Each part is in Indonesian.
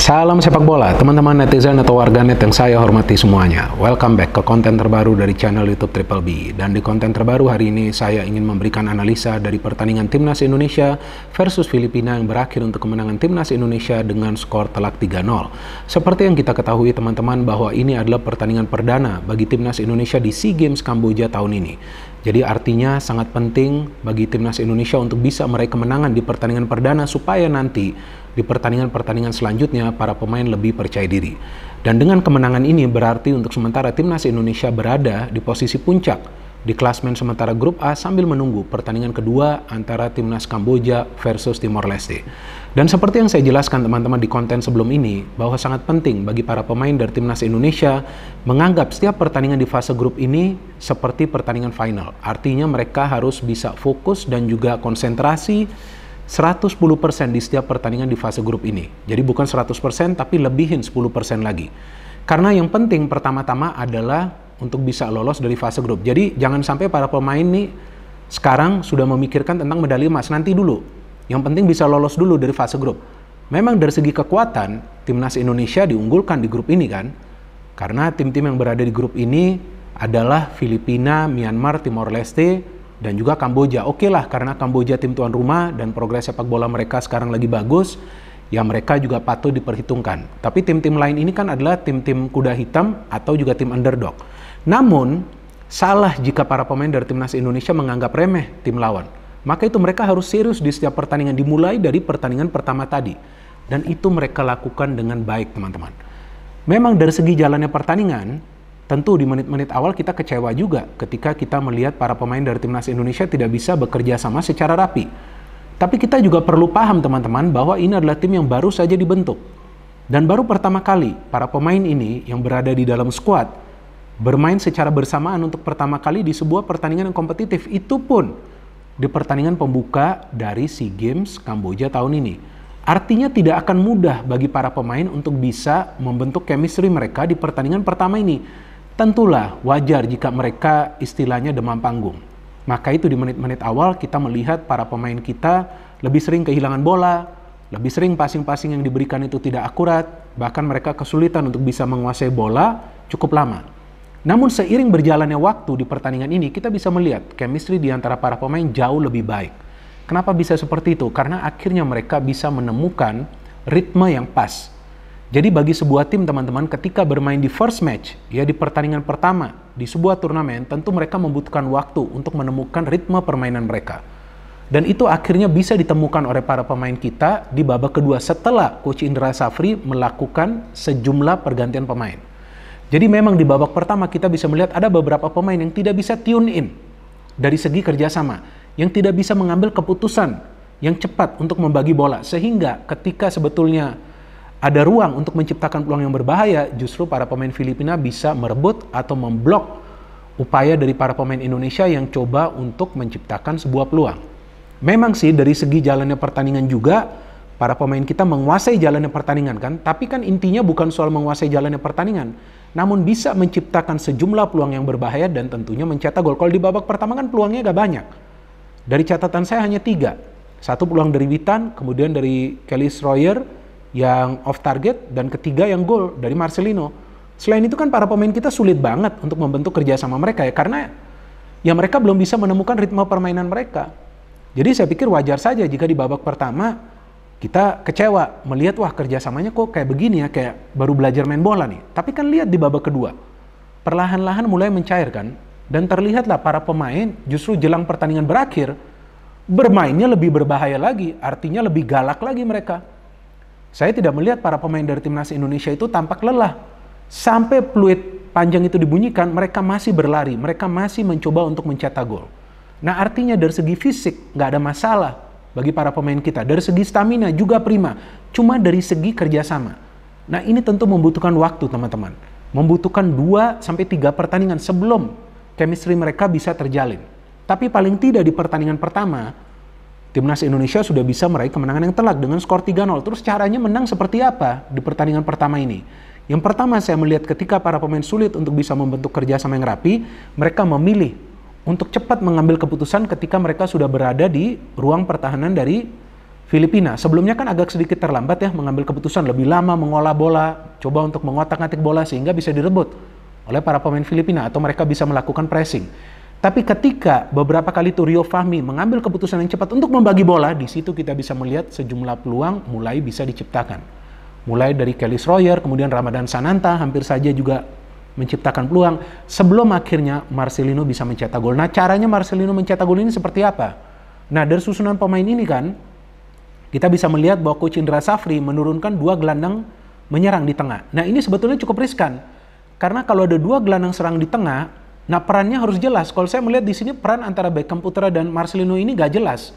Salam sepak bola, teman-teman netizen atau warganet yang saya hormati semuanya. Welcome back ke konten terbaru dari channel YouTube Triple B. Dan di konten terbaru hari ini saya ingin memberikan analisa dari pertandingan Timnas Indonesia versus Filipina yang berakhir untuk kemenangan Timnas Indonesia dengan skor telak 3-0. Seperti yang kita ketahui teman-teman bahwa ini adalah pertandingan perdana bagi Timnas Indonesia di SEA Games Kamboja tahun ini. Jadi artinya sangat penting bagi Timnas Indonesia untuk bisa meraih kemenangan di pertandingan perdana supaya nanti di pertandingan-pertandingan selanjutnya para pemain lebih percaya diri. Dan dengan kemenangan ini berarti untuk sementara timnas Indonesia berada di posisi puncak di klasmen sementara grup A sambil menunggu pertandingan kedua antara timnas Kamboja versus Timor Leste. Dan seperti yang saya jelaskan teman-teman di konten sebelum ini, bahwa sangat penting bagi para pemain dari timnas Indonesia menganggap setiap pertandingan di fase grup ini seperti pertandingan final. Artinya mereka harus bisa fokus dan juga konsentrasi 110% di setiap pertandingan di fase grup ini. Jadi bukan 100% tapi lebihin 10% lagi. Karena yang penting pertama-tama adalah untuk bisa lolos dari fase grup. Jadi jangan sampai para pemain nih sekarang sudah memikirkan tentang medali emas nanti dulu. Yang penting bisa lolos dulu dari fase grup. Memang dari segi kekuatan timnas Indonesia diunggulkan di grup ini kan. Karena tim-tim yang berada di grup ini adalah Filipina, Myanmar, Timor Leste, dan juga Kamboja. Oke okay lah karena Kamboja tim tuan rumah dan progres sepak bola mereka sekarang lagi bagus, ya mereka juga patut diperhitungkan. Tapi tim-tim lain ini kan adalah tim-tim kuda hitam atau juga tim underdog. Namun salah jika para pemain dari timnas Indonesia menganggap remeh tim lawan. Maka itu mereka harus serius di setiap pertandingan dimulai dari pertandingan pertama tadi. Dan itu mereka lakukan dengan baik teman-teman. Memang dari segi jalannya pertandingan, tentu di menit-menit awal kita kecewa juga ketika kita melihat para pemain dari timnas Indonesia tidak bisa bekerja sama secara rapi. Tapi kita juga perlu paham teman-teman bahwa ini adalah tim yang baru saja dibentuk. Dan baru pertama kali para pemain ini yang berada di dalam skuad bermain secara bersamaan untuk pertama kali di sebuah pertandingan yang kompetitif. Itu pun di pertandingan pembuka dari SEA Games Kamboja tahun ini. Artinya tidak akan mudah bagi para pemain untuk bisa membentuk chemistry mereka di pertandingan pertama ini. Tentulah wajar jika mereka istilahnya demam panggung. Maka itu di menit-menit awal kita melihat para pemain kita lebih sering kehilangan bola, lebih sering passing-passing yang diberikan itu tidak akurat, bahkan mereka kesulitan untuk bisa menguasai bola cukup lama. Namun seiring berjalannya waktu di pertandingan ini, kita bisa melihat chemistry di antara para pemain jauh lebih baik. Kenapa bisa seperti itu? Karena akhirnya mereka bisa menemukan ritme yang pas jadi bagi sebuah tim teman-teman ketika bermain di first match, ya di pertandingan pertama di sebuah turnamen, tentu mereka membutuhkan waktu untuk menemukan ritme permainan mereka. Dan itu akhirnya bisa ditemukan oleh para pemain kita di babak kedua setelah Coach Indra Safri melakukan sejumlah pergantian pemain. Jadi memang di babak pertama kita bisa melihat ada beberapa pemain yang tidak bisa tune in dari segi kerjasama, yang tidak bisa mengambil keputusan yang cepat untuk membagi bola. Sehingga ketika sebetulnya ada ruang untuk menciptakan peluang yang berbahaya, justru para pemain Filipina bisa merebut atau memblok upaya dari para pemain Indonesia yang coba untuk menciptakan sebuah peluang. Memang sih dari segi jalannya pertandingan juga para pemain kita menguasai jalannya pertandingan kan, tapi kan intinya bukan soal menguasai jalannya pertandingan, namun bisa menciptakan sejumlah peluang yang berbahaya dan tentunya mencetak gol. Kalau di babak pertama kan peluangnya gak banyak. Dari catatan saya hanya tiga. Satu peluang dari Witan, kemudian dari Kelly Royer yang off target, dan ketiga yang gol dari Marcelino. Selain itu kan para pemain kita sulit banget untuk membentuk kerjasama mereka ya, karena ya mereka belum bisa menemukan ritme permainan mereka. Jadi saya pikir wajar saja jika di babak pertama kita kecewa melihat wah kerjasamanya kok kayak begini ya, kayak baru belajar main bola nih. Tapi kan lihat di babak kedua, perlahan-lahan mulai mencair kan, dan terlihatlah para pemain justru jelang pertandingan berakhir bermainnya lebih berbahaya lagi, artinya lebih galak lagi mereka. Saya tidak melihat para pemain dari timnas Indonesia itu tampak lelah. Sampai peluit panjang itu dibunyikan, mereka masih berlari, mereka masih mencoba untuk mencetak gol. Nah artinya dari segi fisik nggak ada masalah bagi para pemain kita. Dari segi stamina juga prima. Cuma dari segi kerjasama. Nah ini tentu membutuhkan waktu teman-teman. Membutuhkan 2 sampai 3 pertandingan sebelum chemistry mereka bisa terjalin. Tapi paling tidak di pertandingan pertama, Timnas Indonesia sudah bisa meraih kemenangan yang telak dengan skor 3-0. Terus caranya menang seperti apa di pertandingan pertama ini? Yang pertama saya melihat ketika para pemain sulit untuk bisa membentuk kerjasama yang rapi, mereka memilih untuk cepat mengambil keputusan ketika mereka sudah berada di ruang pertahanan dari Filipina. Sebelumnya kan agak sedikit terlambat ya mengambil keputusan, lebih lama mengolah bola, coba untuk mengotak-atik bola sehingga bisa direbut oleh para pemain Filipina atau mereka bisa melakukan pressing. Tapi ketika beberapa kali itu Rio Fahmi mengambil keputusan yang cepat untuk membagi bola, di situ kita bisa melihat sejumlah peluang mulai bisa diciptakan. Mulai dari Kelly Royer, kemudian Ramadan Sananta hampir saja juga menciptakan peluang sebelum akhirnya Marcelino bisa mencetak gol. Nah, caranya Marcelino mencetak gol ini seperti apa? Nah, dari susunan pemain ini kan kita bisa melihat bahwa coach Indra Safri menurunkan dua gelandang menyerang di tengah. Nah, ini sebetulnya cukup riskan. Karena kalau ada dua gelandang serang di tengah, Nah perannya harus jelas. Kalau saya melihat di sini peran antara Beckham Putra dan Marcelino ini gak jelas.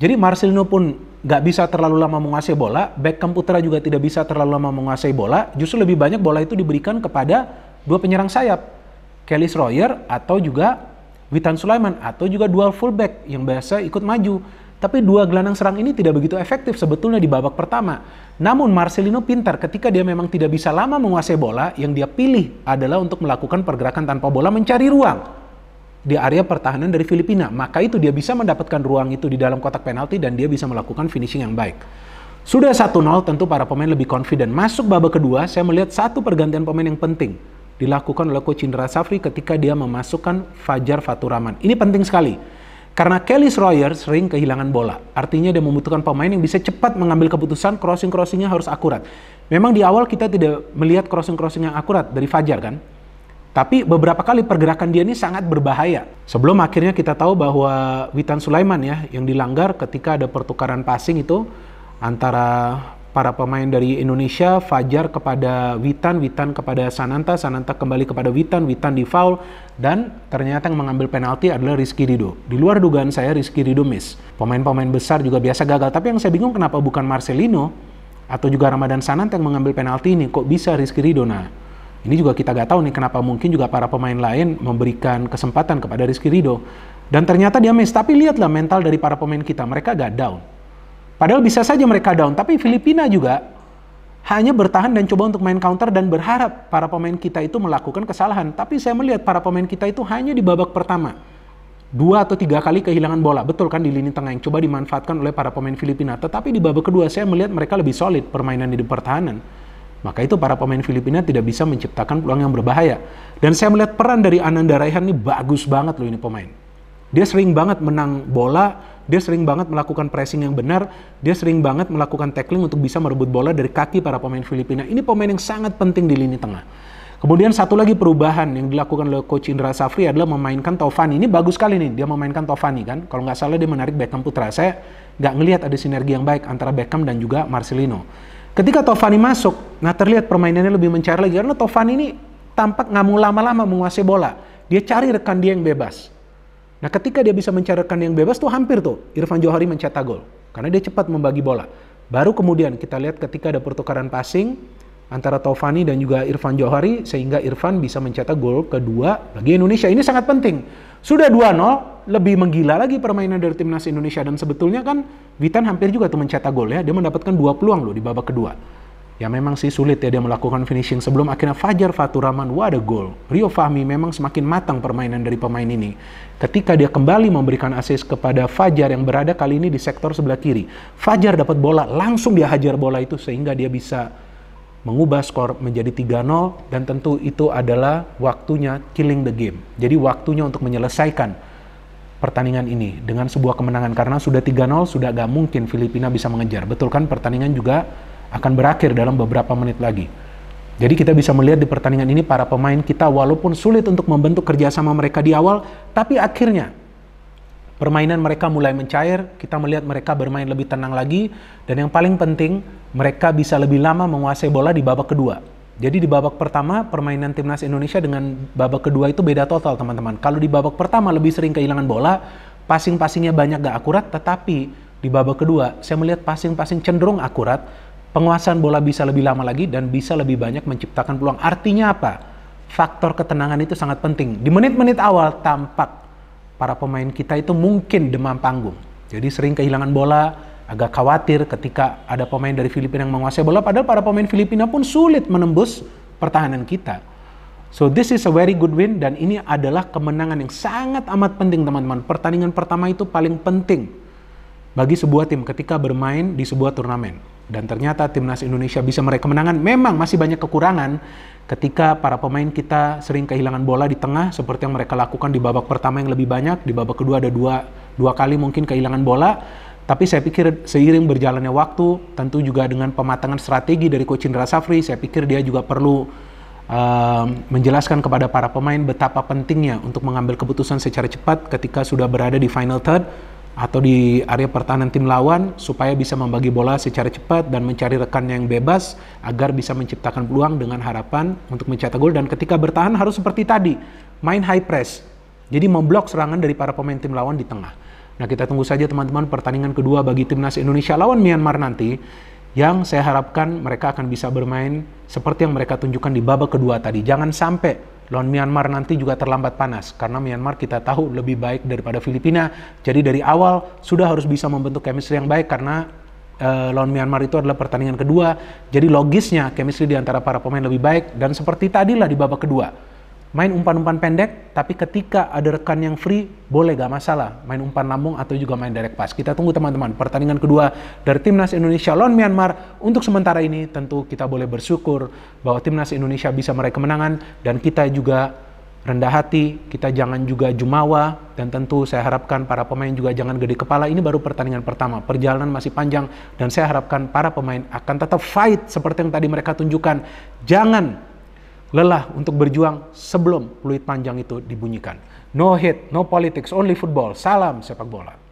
Jadi Marcelino pun gak bisa terlalu lama menguasai bola, Beckham Putra juga tidak bisa terlalu lama menguasai bola, justru lebih banyak bola itu diberikan kepada dua penyerang sayap, Kellys Royer atau juga Witan Sulaiman, atau juga dual fullback yang biasa ikut maju. Tapi dua gelandang serang ini tidak begitu efektif sebetulnya di babak pertama. Namun Marcelino pintar ketika dia memang tidak bisa lama menguasai bola, yang dia pilih adalah untuk melakukan pergerakan tanpa bola mencari ruang di area pertahanan dari Filipina. Maka itu dia bisa mendapatkan ruang itu di dalam kotak penalti dan dia bisa melakukan finishing yang baik. Sudah 1-0 tentu para pemain lebih confident. Masuk babak kedua, saya melihat satu pergantian pemain yang penting dilakukan oleh Coach Indra Safri ketika dia memasukkan Fajar Faturaman. Ini penting sekali karena Kelly Royer sering kehilangan bola. Artinya dia membutuhkan pemain yang bisa cepat mengambil keputusan, crossing-crossingnya harus akurat. Memang di awal kita tidak melihat crossing-crossing yang akurat dari Fajar kan. Tapi beberapa kali pergerakan dia ini sangat berbahaya. Sebelum akhirnya kita tahu bahwa Witan Sulaiman ya yang dilanggar ketika ada pertukaran passing itu antara para pemain dari Indonesia, Fajar kepada Witan, Witan kepada Sananta, Sananta kembali kepada Witan, Witan di foul, dan ternyata yang mengambil penalti adalah Rizky Rido. Di luar dugaan saya, Rizky Rido miss. Pemain-pemain besar juga biasa gagal, tapi yang saya bingung kenapa bukan Marcelino atau juga Ramadan Sananta yang mengambil penalti ini, kok bisa Rizky Rido? Nah, ini juga kita nggak tahu nih kenapa mungkin juga para pemain lain memberikan kesempatan kepada Rizky Rido. Dan ternyata dia miss, tapi lihatlah mental dari para pemain kita, mereka gak down Padahal bisa saja mereka down, tapi Filipina juga hanya bertahan dan coba untuk main counter dan berharap para pemain kita itu melakukan kesalahan. Tapi saya melihat para pemain kita itu hanya di babak pertama. Dua atau tiga kali kehilangan bola, betul kan di lini tengah yang coba dimanfaatkan oleh para pemain Filipina. Tetapi di babak kedua saya melihat mereka lebih solid permainan di pertahanan. Maka itu para pemain Filipina tidak bisa menciptakan peluang yang berbahaya. Dan saya melihat peran dari Ananda Raihan ini bagus banget loh ini pemain dia sering banget menang bola, dia sering banget melakukan pressing yang benar, dia sering banget melakukan tackling untuk bisa merebut bola dari kaki para pemain Filipina. Ini pemain yang sangat penting di lini tengah. Kemudian satu lagi perubahan yang dilakukan oleh Coach Indra Safri adalah memainkan Tovani. Ini bagus sekali nih, dia memainkan Tovani kan. Kalau nggak salah dia menarik Beckham Putra. Saya nggak ngelihat ada sinergi yang baik antara Beckham dan juga Marcelino. Ketika Tovani masuk, nah terlihat permainannya lebih mencari lagi. Karena Tovani ini tampak nggak mau lama-lama menguasai bola. Dia cari rekan dia yang bebas. Nah, ketika dia bisa mencarikan yang bebas tuh hampir tuh Irfan Johari mencetak gol karena dia cepat membagi bola. Baru kemudian kita lihat ketika ada pertukaran passing antara Taufani dan juga Irfan Johari sehingga Irfan bisa mencetak gol kedua bagi Indonesia. Ini sangat penting. Sudah 2-0, lebih menggila lagi permainan dari timnas Indonesia dan sebetulnya kan Witan hampir juga tuh mencetak gol ya. Dia mendapatkan dua peluang loh di babak kedua. Ya memang sih sulit ya dia melakukan finishing sebelum akhirnya Fajar Faturaman what a goal. Rio Fahmi memang semakin matang permainan dari pemain ini. Ketika dia kembali memberikan assist kepada Fajar yang berada kali ini di sektor sebelah kiri. Fajar dapat bola, langsung dia hajar bola itu sehingga dia bisa mengubah skor menjadi 3-0 dan tentu itu adalah waktunya killing the game. Jadi waktunya untuk menyelesaikan pertandingan ini dengan sebuah kemenangan karena sudah 3-0 sudah gak mungkin Filipina bisa mengejar. Betul kan pertandingan juga akan berakhir dalam beberapa menit lagi. Jadi kita bisa melihat di pertandingan ini para pemain kita walaupun sulit untuk membentuk kerjasama mereka di awal, tapi akhirnya permainan mereka mulai mencair, kita melihat mereka bermain lebih tenang lagi, dan yang paling penting mereka bisa lebih lama menguasai bola di babak kedua. Jadi di babak pertama permainan timnas Indonesia dengan babak kedua itu beda total teman-teman. Kalau di babak pertama lebih sering kehilangan bola, passing-passingnya banyak gak akurat, tetapi di babak kedua saya melihat passing-passing cenderung akurat penguasaan bola bisa lebih lama lagi dan bisa lebih banyak menciptakan peluang. Artinya apa? Faktor ketenangan itu sangat penting. Di menit-menit awal tampak para pemain kita itu mungkin demam panggung. Jadi sering kehilangan bola, agak khawatir ketika ada pemain dari Filipina yang menguasai bola padahal para pemain Filipina pun sulit menembus pertahanan kita. So this is a very good win dan ini adalah kemenangan yang sangat amat penting teman-teman. Pertandingan pertama itu paling penting bagi sebuah tim ketika bermain di sebuah turnamen. Dan ternyata timnas Indonesia bisa meraih kemenangan. Memang masih banyak kekurangan ketika para pemain kita sering kehilangan bola di tengah seperti yang mereka lakukan di babak pertama yang lebih banyak, di babak kedua ada dua dua kali mungkin kehilangan bola. Tapi saya pikir seiring berjalannya waktu, tentu juga dengan pematangan strategi dari Coach Indra Safri, saya pikir dia juga perlu uh, menjelaskan kepada para pemain betapa pentingnya untuk mengambil keputusan secara cepat ketika sudah berada di final third atau di area pertahanan tim lawan supaya bisa membagi bola secara cepat dan mencari rekan yang bebas agar bisa menciptakan peluang dengan harapan untuk mencetak gol dan ketika bertahan harus seperti tadi main high press jadi memblok serangan dari para pemain tim lawan di tengah nah kita tunggu saja teman-teman pertandingan kedua bagi timnas Indonesia lawan Myanmar nanti yang saya harapkan mereka akan bisa bermain seperti yang mereka tunjukkan di babak kedua tadi jangan sampai Lawan Myanmar nanti juga terlambat panas karena Myanmar kita tahu lebih baik daripada Filipina. Jadi dari awal sudah harus bisa membentuk chemistry yang baik karena uh, lawan Myanmar itu adalah pertandingan kedua. Jadi logisnya chemistry di antara para pemain lebih baik dan seperti tadilah di babak kedua main umpan-umpan pendek, tapi ketika ada rekan yang free, boleh gak masalah main umpan lambung atau juga main direct pass. Kita tunggu teman-teman pertandingan kedua dari Timnas Indonesia lawan Myanmar. Untuk sementara ini tentu kita boleh bersyukur bahwa Timnas Indonesia bisa meraih kemenangan dan kita juga rendah hati, kita jangan juga jumawa, dan tentu saya harapkan para pemain juga jangan gede kepala. Ini baru pertandingan pertama, perjalanan masih panjang, dan saya harapkan para pemain akan tetap fight seperti yang tadi mereka tunjukkan. Jangan lelah untuk berjuang sebelum peluit panjang itu dibunyikan. No hate, no politics, only football. Salam sepak bola.